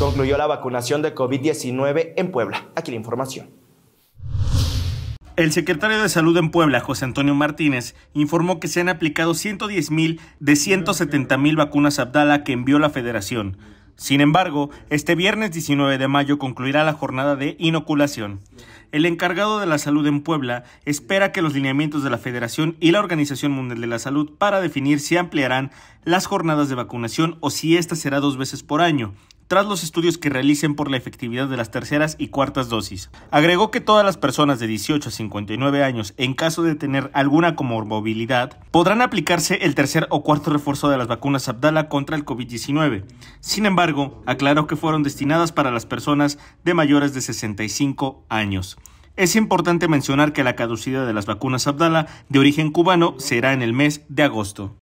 concluyó la vacunación de COVID-19 en Puebla. Aquí la información. El secretario de Salud en Puebla, José Antonio Martínez, informó que se han aplicado mil de mil vacunas Abdala que envió la Federación. Sin embargo, este viernes 19 de mayo concluirá la jornada de inoculación. El encargado de la salud en Puebla espera que los lineamientos de la Federación y la Organización Mundial de la Salud para definir si ampliarán las jornadas de vacunación o si esta será dos veces por año tras los estudios que realicen por la efectividad de las terceras y cuartas dosis. Agregó que todas las personas de 18 a 59 años, en caso de tener alguna comorbilidad, podrán aplicarse el tercer o cuarto refuerzo de las vacunas Abdala contra el COVID-19. Sin embargo, aclaró que fueron destinadas para las personas de mayores de 65 años. Es importante mencionar que la caducidad de las vacunas Abdala de origen cubano será en el mes de agosto.